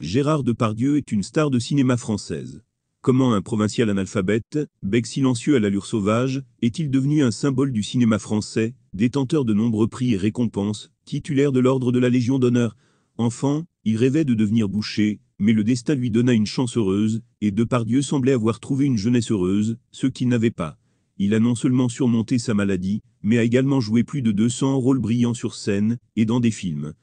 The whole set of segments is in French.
Gérard Depardieu est une star de cinéma française. Comment un provincial analphabète, bec silencieux à l'allure sauvage, est-il devenu un symbole du cinéma français, détenteur de nombreux prix et récompenses, titulaire de l'ordre de la Légion d'honneur Enfant, il rêvait de devenir boucher, mais le destin lui donna une chance heureuse, et Depardieu semblait avoir trouvé une jeunesse heureuse, ce qu'il n'avait pas. Il a non seulement surmonté sa maladie, mais a également joué plus de 200 rôles brillants sur scène, et dans des films.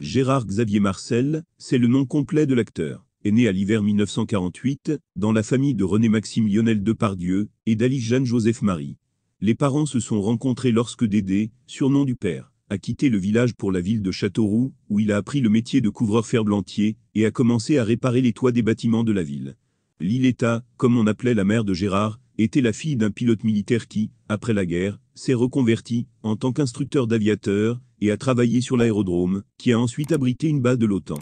Gérard Xavier Marcel, c'est le nom complet de l'acteur, est né à l'hiver 1948, dans la famille de René-Maxime Lionel Depardieu et d'Alice jeanne joseph marie Les parents se sont rencontrés lorsque Dédé, surnom du père, a quitté le village pour la ville de Châteauroux, où il a appris le métier de couvreur ferblantier et a commencé à réparer les toits des bâtiments de la ville. L'île comme on appelait la mère de Gérard, était la fille d'un pilote militaire qui, après la guerre, s'est reconverti en tant qu'instructeur d'aviateur et a travaillé sur l'aérodrome, qui a ensuite abrité une base de l'OTAN.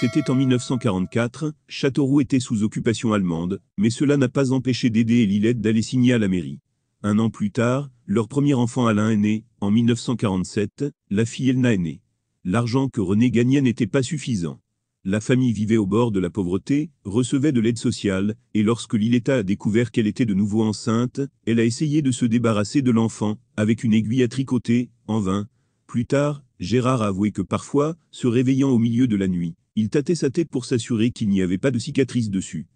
C'était en 1944, Châteauroux était sous occupation allemande, mais cela n'a pas empêché Dédé et Lilette d'aller signer à la mairie. Un an plus tard, leur premier enfant Alain est né, en 1947, la fille Elna est née. L'argent que René gagnait n'était pas suffisant. La famille vivait au bord de la pauvreté, recevait de l'aide sociale, et lorsque Liletta a découvert qu'elle était de nouveau enceinte, elle a essayé de se débarrasser de l'enfant, avec une aiguille à tricoter, en vain. Plus tard, Gérard a avoué que parfois, se réveillant au milieu de la nuit, il tâtait sa tête pour s'assurer qu'il n'y avait pas de cicatrice dessus.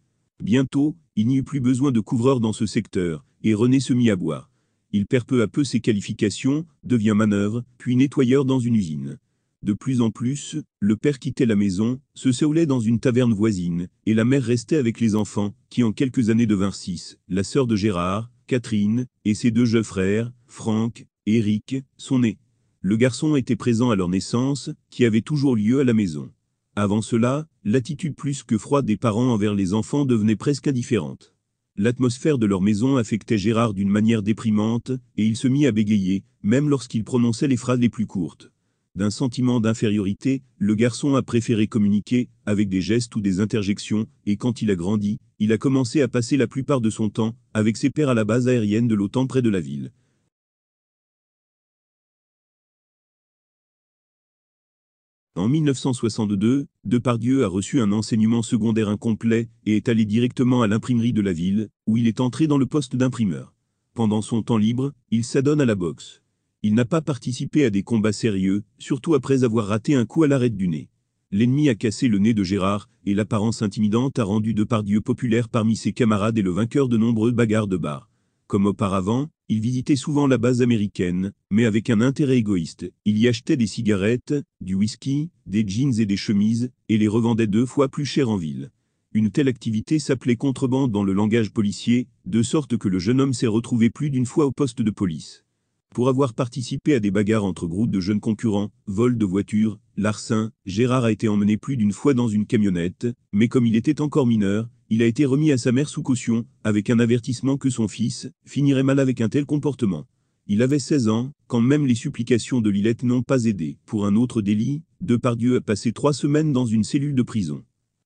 Bientôt, il n'y eut plus besoin de couvreur dans ce secteur, et René se mit à boire. Il perd peu à peu ses qualifications, devient manœuvre, puis nettoyeur dans une usine. De plus en plus, le père quittait la maison, se saoulait dans une taverne voisine, et la mère restait avec les enfants, qui en quelques années devinrent six, la sœur de Gérard, Catherine, et ses deux jeux frères, Franck et Eric, sont nés. Le garçon était présent à leur naissance, qui avait toujours lieu à la maison. Avant cela, l'attitude plus que froide des parents envers les enfants devenait presque indifférente. L'atmosphère de leur maison affectait Gérard d'une manière déprimante, et il se mit à bégayer, même lorsqu'il prononçait les phrases les plus courtes d'un sentiment d'infériorité, le garçon a préféré communiquer, avec des gestes ou des interjections, et quand il a grandi, il a commencé à passer la plupart de son temps, avec ses pères à la base aérienne de l'OTAN près de la ville. En 1962, Depardieu a reçu un enseignement secondaire incomplet et est allé directement à l'imprimerie de la ville, où il est entré dans le poste d'imprimeur. Pendant son temps libre, il s'adonne à la boxe. Il n'a pas participé à des combats sérieux, surtout après avoir raté un coup à l'arête du nez. L'ennemi a cassé le nez de Gérard, et l'apparence intimidante a rendu Depardieu populaire parmi ses camarades et le vainqueur de nombreux bagarres de bar. Comme auparavant, il visitait souvent la base américaine, mais avec un intérêt égoïste. Il y achetait des cigarettes, du whisky, des jeans et des chemises, et les revendait deux fois plus cher en ville. Une telle activité s'appelait contrebande dans le langage policier, de sorte que le jeune homme s'est retrouvé plus d'une fois au poste de police pour avoir participé à des bagarres entre groupes de jeunes concurrents, vol de voitures, larcin, Gérard a été emmené plus d'une fois dans une camionnette, mais comme il était encore mineur, il a été remis à sa mère sous caution, avec un avertissement que son fils finirait mal avec un tel comportement. Il avait 16 ans, quand même les supplications de Lilette n'ont pas aidé. Pour un autre délit, Depardieu a passé trois semaines dans une cellule de prison.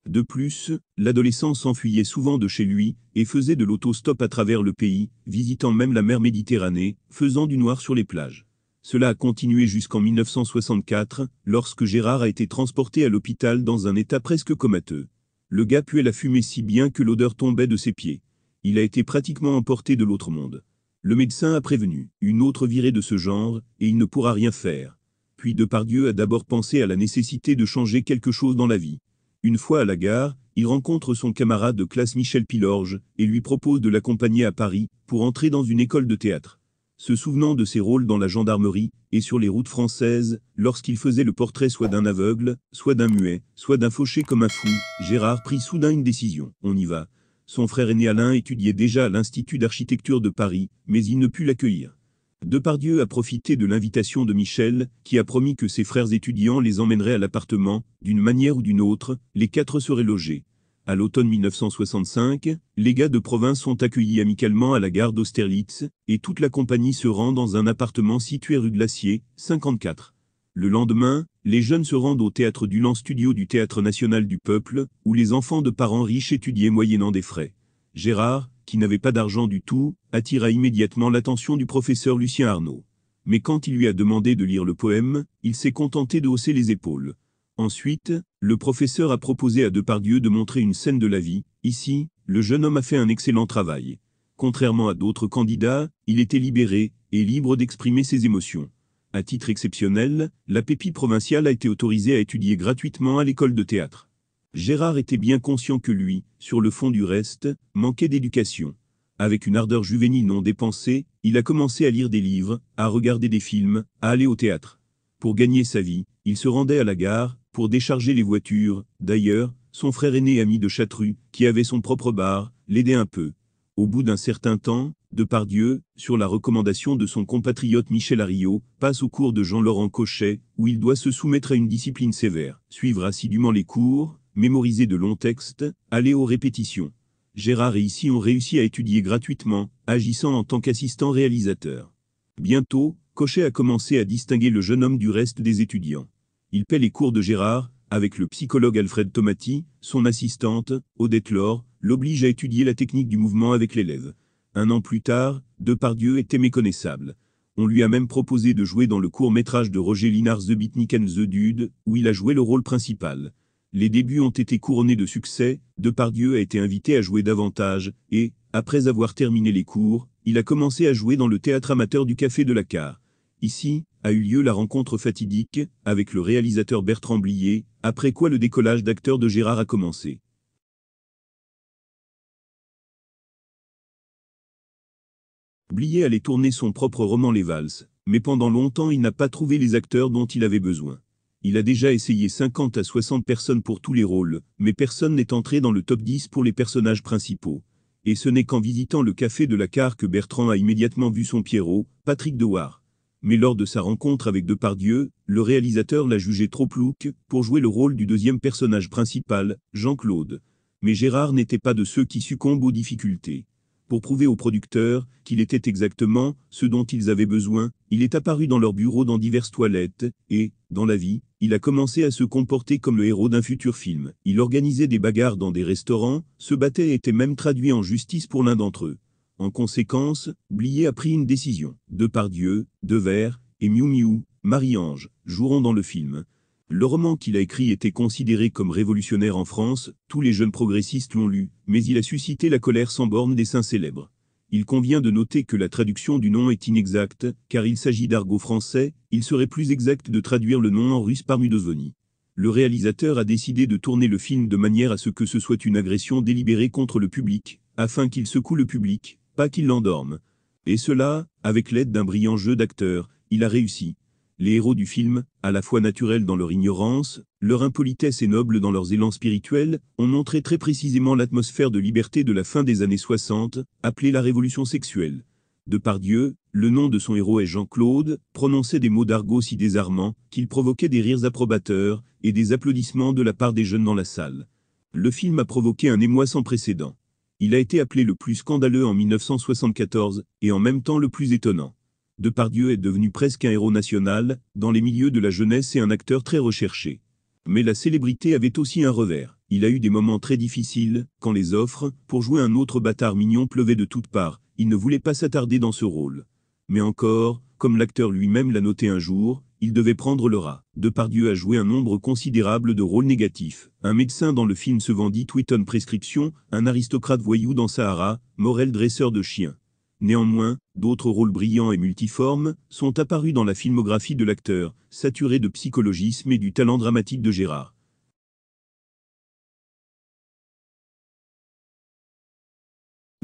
De plus, l'adolescent s'enfuyait souvent de chez lui et faisait de l'autostop à travers le pays, visitant même la mer Méditerranée, faisant du noir sur les plages. Cela a continué jusqu'en 1964, lorsque Gérard a été transporté à l'hôpital dans un état presque comateux. Le gars puait la fumée si bien que l'odeur tombait de ses pieds. Il a été pratiquement emporté de l'autre monde. Le médecin a prévenu, une autre virée de ce genre, et il ne pourra rien faire. Puis Depardieu a d'abord pensé à la nécessité de changer quelque chose dans la vie. Une fois à la gare, il rencontre son camarade de classe Michel Pilorge et lui propose de l'accompagner à Paris pour entrer dans une école de théâtre. Se souvenant de ses rôles dans la gendarmerie et sur les routes françaises, lorsqu'il faisait le portrait soit d'un aveugle, soit d'un muet, soit d'un fauché comme un fou, Gérard prit soudain une décision. On y va. Son frère aîné Alain étudiait déjà à l'Institut d'architecture de Paris, mais il ne put l'accueillir. Depardieu a profité de l'invitation de Michel, qui a promis que ses frères étudiants les emmèneraient à l'appartement, d'une manière ou d'une autre, les quatre seraient logés. À l'automne 1965, les gars de province sont accueillis amicalement à la gare d'Austerlitz, et toute la compagnie se rend dans un appartement situé rue Glacier, 54. Le lendemain, les jeunes se rendent au théâtre du Lan Studio du Théâtre National du Peuple, où les enfants de parents riches étudiaient moyennant des frais. Gérard, qui n'avait pas d'argent du tout, attira immédiatement l'attention du professeur Lucien Arnaud. Mais quand il lui a demandé de lire le poème, il s'est contenté de hausser les épaules. Ensuite, le professeur a proposé à Depardieu de montrer une scène de la vie. Ici, le jeune homme a fait un excellent travail. Contrairement à d'autres candidats, il était libéré et libre d'exprimer ses émotions. À titre exceptionnel, la pépite provinciale a été autorisée à étudier gratuitement à l'école de théâtre. Gérard était bien conscient que lui, sur le fond du reste, manquait d'éducation. Avec une ardeur juvénile non dépensée, il a commencé à lire des livres, à regarder des films, à aller au théâtre. Pour gagner sa vie, il se rendait à la gare, pour décharger les voitures. D'ailleurs, son frère aîné ami de Chatru, qui avait son propre bar, l'aidait un peu. Au bout d'un certain temps, de Depardieu, sur la recommandation de son compatriote Michel Ariot, passe au cours de Jean-Laurent Cochet, où il doit se soumettre à une discipline sévère, suivre assidûment les cours, mémoriser de longs textes, aller aux répétitions. Gérard et ici ont réussi à étudier gratuitement, agissant en tant qu'assistant réalisateur. Bientôt, Cochet a commencé à distinguer le jeune homme du reste des étudiants. Il paie les cours de Gérard, avec le psychologue Alfred Tomati, son assistante, Odette Laure, l'oblige à étudier la technique du mouvement avec l'élève. Un an plus tard, Depardieu était méconnaissable. On lui a même proposé de jouer dans le court-métrage de Roger Linard The Bitnik and the Dude, où il a joué le rôle principal les débuts ont été couronnés de succès, Depardieu a été invité à jouer davantage, et, après avoir terminé les cours, il a commencé à jouer dans le théâtre amateur du Café de la Car. Ici, a eu lieu la rencontre fatidique, avec le réalisateur Bertrand Blier, après quoi le décollage d'acteurs de Gérard a commencé. Blier allait tourner son propre roman Les Valses, mais pendant longtemps il n'a pas trouvé les acteurs dont il avait besoin. Il a déjà essayé 50 à 60 personnes pour tous les rôles, mais personne n'est entré dans le top 10 pour les personnages principaux. Et ce n'est qu'en visitant le café de la Car que Bertrand a immédiatement vu son Pierrot, Patrick Dewar. Mais lors de sa rencontre avec Depardieu, le réalisateur l'a jugé trop louque pour jouer le rôle du deuxième personnage principal, Jean-Claude. Mais Gérard n'était pas de ceux qui succombent aux difficultés pour prouver aux producteurs qu'il était exactement ce dont ils avaient besoin, il est apparu dans leur bureau dans diverses toilettes, et, dans la vie, il a commencé à se comporter comme le héros d'un futur film. Il organisait des bagarres dans des restaurants, se battait et était même traduit en justice pour l'un d'entre eux. En conséquence, Blier a pris une décision. De de Devers et Miu Miu, Marie-Ange, joueront dans le film. Le roman qu'il a écrit était considéré comme révolutionnaire en France, tous les jeunes progressistes l'ont lu, mais il a suscité la colère sans borne des saints célèbres. Il convient de noter que la traduction du nom est inexacte, car il s'agit d'argot français, il serait plus exact de traduire le nom en russe par Mudozoni. Le réalisateur a décidé de tourner le film de manière à ce que ce soit une agression délibérée contre le public, afin qu'il secoue le public, pas qu'il l'endorme. Et cela, avec l'aide d'un brillant jeu d'acteurs, il a réussi les héros du film, à la fois naturels dans leur ignorance, leur impolitesse et nobles dans leurs élans spirituels, ont montré très précisément l'atmosphère de liberté de la fin des années 60, appelée la révolution sexuelle. De par Dieu, le nom de son héros est Jean-Claude, prononçait des mots d'argot si désarmants qu'il provoquait des rires approbateurs et des applaudissements de la part des jeunes dans la salle. Le film a provoqué un émoi sans précédent. Il a été appelé le plus scandaleux en 1974 et en même temps le plus étonnant. Depardieu est devenu presque un héros national, dans les milieux de la jeunesse et un acteur très recherché. Mais la célébrité avait aussi un revers. Il a eu des moments très difficiles, quand les offres, pour jouer un autre bâtard mignon pleuvaient de toutes parts, il ne voulait pas s'attarder dans ce rôle. Mais encore, comme l'acteur lui-même l'a noté un jour, il devait prendre le rat. Depardieu a joué un nombre considérable de rôles négatifs. Un médecin dans le film se vendit Twitton Prescription, un aristocrate voyou dans Sahara, Morel dresseur de chiens. Néanmoins, d'autres rôles brillants et multiformes sont apparus dans la filmographie de l'acteur, saturé de psychologisme et du talent dramatique de Gérard.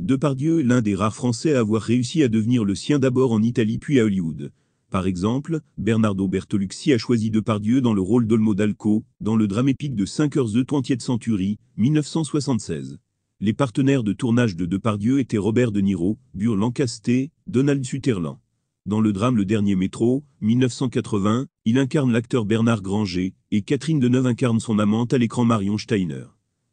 Depardieu est l'un des rares Français à avoir réussi à devenir le sien d'abord en Italie puis à Hollywood. Par exemple, Bernardo Bertolucci a choisi Depardieu dans le rôle d'Olmo Dalco, dans le drame épique de 5 heures The 20 Century, 1976. Les partenaires de tournage de Depardieu étaient Robert De Niro, Burl Lancasté, Donald Sutherland. Dans le drame Le Dernier Métro, 1980, il incarne l'acteur Bernard Granger, et Catherine Deneuve incarne son amante à l'écran Marion Steiner.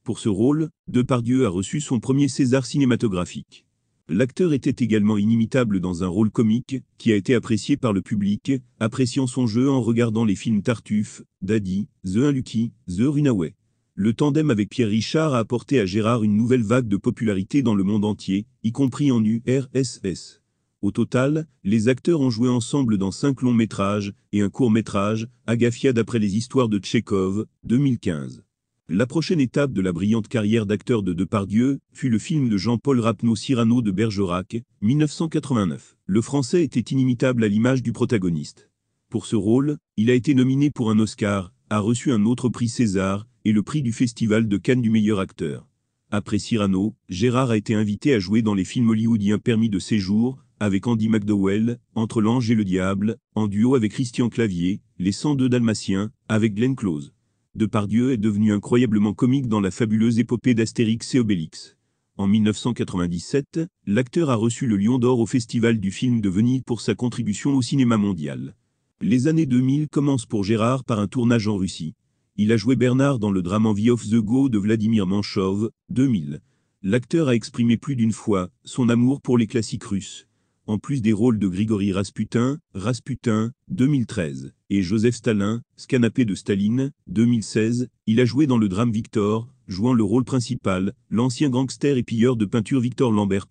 Pour ce rôle, Depardieu a reçu son premier César cinématographique. L'acteur était également inimitable dans un rôle comique, qui a été apprécié par le public, appréciant son jeu en regardant les films Tartuffe, Daddy, The Unlucky, The Runaway le tandem avec Pierre Richard a apporté à Gérard une nouvelle vague de popularité dans le monde entier, y compris en URSS. Au total, les acteurs ont joué ensemble dans cinq longs métrages et un court métrage, Agafia d'après les histoires de Tchekhov, 2015. La prochaine étape de la brillante carrière d'acteur de Depardieu fut le film de Jean-Paul Rapneau Cyrano de Bergerac, 1989. Le français était inimitable à l'image du protagoniste. Pour ce rôle, il a été nominé pour un Oscar, a reçu un autre prix César et le prix du Festival de Cannes du meilleur acteur. Après Cyrano, Gérard a été invité à jouer dans les films hollywoodiens Permis de séjour, avec Andy McDowell, Entre l'ange et le diable, en duo avec Christian Clavier, Les 102 Dalmatiens, avec Glenn Close. Depardieu est devenu incroyablement comique dans la fabuleuse épopée d'Astérix et Obélix. En 1997, l'acteur a reçu le Lion d'Or au Festival du film de Venise pour sa contribution au cinéma mondial. Les années 2000 commencent pour Gérard par un tournage en Russie. Il a joué Bernard dans le drame Envie of the Go de Vladimir Manchov, 2000. L'acteur a exprimé plus d'une fois son amour pour les classiques russes. En plus des rôles de Grigory Rasputin, Rasputin, 2013, et Joseph Stalin, Scanapé de Staline, 2016, il a joué dans le drame Victor, jouant le rôle principal, l'ancien gangster et pilleur de peinture Victor Lambert.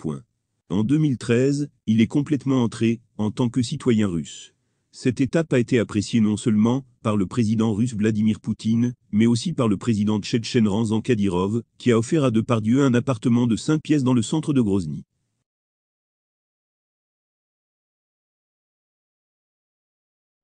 En 2013, il est complètement entré en tant que citoyen russe. Cette étape a été appréciée non seulement par le président russe Vladimir Poutine, mais aussi par le président tchétchène Ranzan Kadyrov, qui a offert à Depardieu un appartement de 5 pièces dans le centre de Grozny.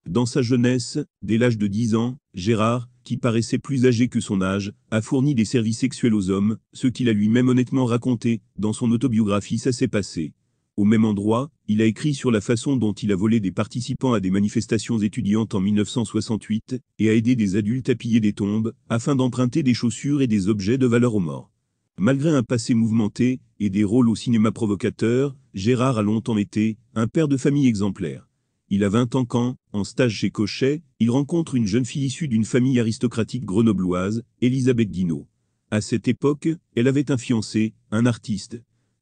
Dans sa jeunesse, dès l'âge de 10 ans, Gérard, qui paraissait plus âgé que son âge, a fourni des services sexuels aux hommes, ce qu'il a lui-même honnêtement raconté, dans son autobiographie Ça s'est passé. Au même endroit, il a écrit sur la façon dont il a volé des participants à des manifestations étudiantes en 1968 et a aidé des adultes à piller des tombes afin d'emprunter des chaussures et des objets de valeur aux morts. Malgré un passé mouvementé et des rôles au cinéma provocateur, Gérard a longtemps été un père de famille exemplaire. Il a 20 ans quand, en stage chez Cochet, il rencontre une jeune fille issue d'une famille aristocratique grenobloise, Elisabeth Guinot. À cette époque, elle avait un fiancé, un artiste,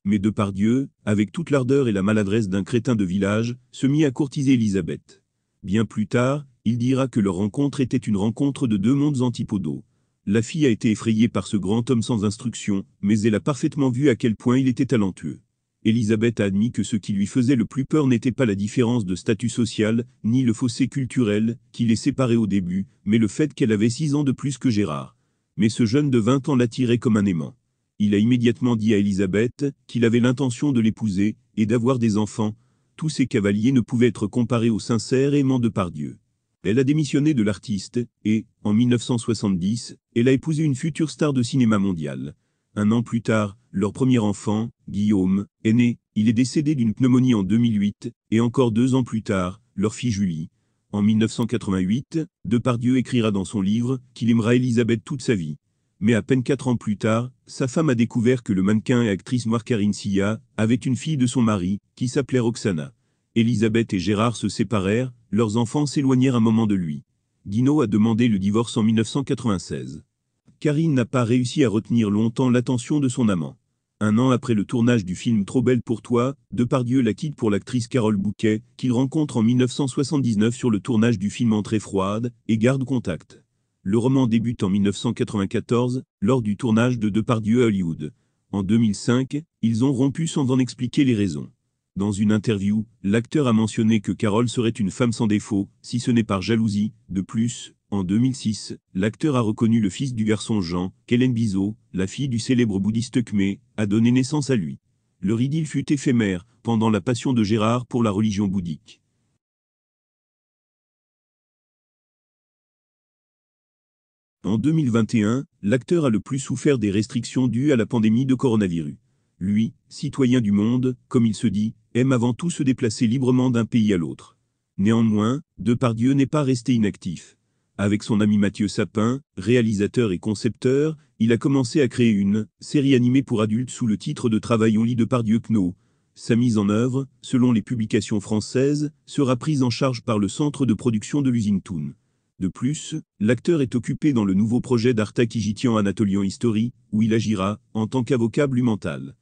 mais Dieu, avec toute l'ardeur et la maladresse d'un crétin de village, se mit à courtiser Elisabeth. Bien plus tard, il dira que leur rencontre était une rencontre de deux mondes antipodaux. La fille a été effrayée par ce grand homme sans instruction, mais elle a parfaitement vu à quel point il était talentueux. Elisabeth a admis que ce qui lui faisait le plus peur n'était pas la différence de statut social, ni le fossé culturel, qui les séparait au début, mais le fait qu'elle avait six ans de plus que Gérard. Mais ce jeune de vingt ans l'attirait comme un aimant il a immédiatement dit à Elisabeth qu'il avait l'intention de l'épouser et d'avoir des enfants. Tous ces cavaliers ne pouvaient être comparés au sincère aimant de Pardieu. Elle a démissionné de l'artiste, et, en 1970, elle a épousé une future star de cinéma mondial. Un an plus tard, leur premier enfant, Guillaume, est né, il est décédé d'une pneumonie en 2008, et encore deux ans plus tard, leur fille Julie. En 1988, Depardieu écrira dans son livre qu'il aimera Elisabeth toute sa vie mais à peine quatre ans plus tard, sa femme a découvert que le mannequin et actrice noire Karine Silla avait une fille de son mari, qui s'appelait Roxana. Elisabeth et Gérard se séparèrent, leurs enfants s'éloignèrent un moment de lui. Guino a demandé le divorce en 1996. Karine n'a pas réussi à retenir longtemps l'attention de son amant. Un an après le tournage du film Trop belle pour toi, Depardieu la quitte pour l'actrice Carole Bouquet, qu'il rencontre en 1979 sur le tournage du film Entrée froide, et garde contact. Le roman débute en 1994, lors du tournage de Depardieu à Hollywood. En 2005, ils ont rompu sans en expliquer les raisons. Dans une interview, l'acteur a mentionné que Carole serait une femme sans défaut, si ce n'est par jalousie. De plus, en 2006, l'acteur a reconnu le fils du garçon Jean, qu'Hélène Bizot, la fille du célèbre bouddhiste Khmer, a donné naissance à lui. Leur idylle fut éphémère, pendant la passion de Gérard pour la religion bouddhique. En 2021, l'acteur a le plus souffert des restrictions dues à la pandémie de coronavirus. Lui, citoyen du monde, comme il se dit, aime avant tout se déplacer librement d'un pays à l'autre. Néanmoins, Depardieu n'est pas resté inactif. Avec son ami Mathieu Sapin, réalisateur et concepteur, il a commencé à créer une série animée pour adultes sous le titre de travail au lit Depardieu Kno. Sa mise en œuvre, selon les publications françaises, sera prise en charge par le centre de production de l'usine Toon. De plus, l'acteur est occupé dans le nouveau projet d'Arta Igitian Anatolian History, où il agira, en tant qu'avocat mental.